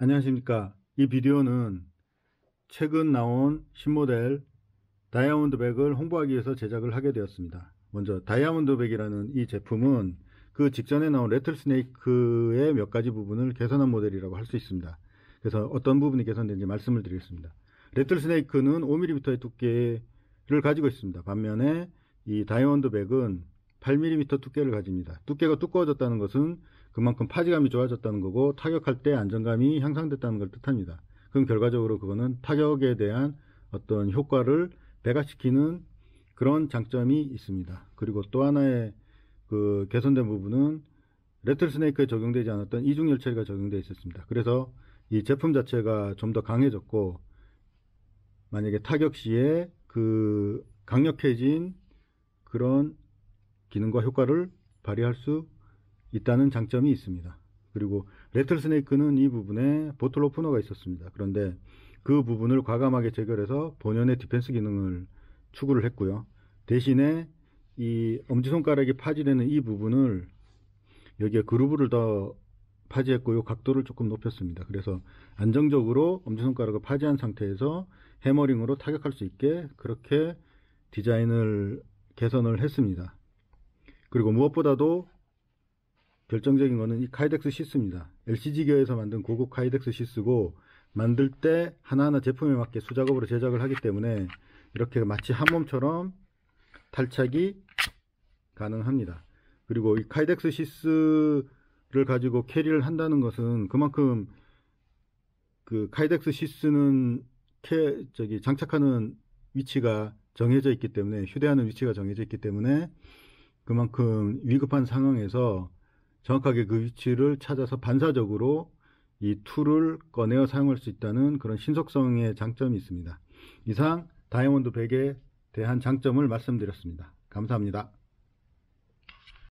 안녕하십니까 이 비디오는 최근 나온 신모델 다이아몬드 백을 홍보하기 위해서 제작을 하게 되었습니다 먼저 다이아몬드 백이라는 이 제품은 그 직전에 나온 레틀스네이크의 몇 가지 부분을 개선한 모델이라고 할 수 있습니다 그래서 어떤 부분이 개선된지 말씀을 드리겠습니다 레틀스네이크는 5mm의 두께를 가지고 있습니다 반면에 이 다이아몬드 백은 8mm 두께를 가집니다. 두께가 두꺼워졌다는 것은 그만큼 파지감이 좋아졌다는 거고 타격할 때 안정감이 향상됐다는 걸 뜻합니다. 그럼 결과적으로 그거는 타격에 대한 어떤 효과를 배가시키는 그런 장점이 있습니다. 그리고 또 하나의 그 개선된 부분은 레틀스네이크에 적용되지 않았던 이중열 처리가 적용되어 있었습니다. 그래서 이 제품 자체가 좀 더 강해졌고 만약에 타격 시에 그 강력해진 그런 기능과 효과를 발휘할 수 있다는 장점이 있습니다. 그리고 레틀스네이크는 이 부분에 보틀 오프너가 있었습니다. 그런데 그 부분을 과감하게 재결해서 본연의 디펜스 기능을 추구를 했고요. 대신에 이 엄지손가락이 파지되는 이 부분을 여기에 그루브를 더 파지했고요. 각도를 조금 높였습니다. 그래서 안정적으로 엄지손가락을 파지한 상태에서 해머링으로 타격할 수 있게 그렇게 디자인을 개선을 했습니다. 그리고 무엇보다도 결정적인 것은 이 카이덱스 시스입니다. l c g 어에서 만든 고급 카이덱스 시스고 만들 때 하나하나 제품에 맞게 수작업으로 제작을 하기 때문에 이렇게 마치 한 몸처럼 탈착이 가능합니다. 그리고 이 카이덱스 시스를 가지고 캐리를 한다는 것은 그만큼 그 카이덱스 시스는 캐, 저기 장착하는 위치가 정해져 있기 때문에 휴대하는 위치가 정해져 있기 때문에 그만큼 위급한 상황에서 정확하게 그 위치를 찾아서 반사적으로 이 툴을 꺼내어 사용할 수 있다는 그런 신속성의 장점이 있습니다. 이상 다이아몬드 100에 대한 장점을 말씀드렸습니다. 감사합니다.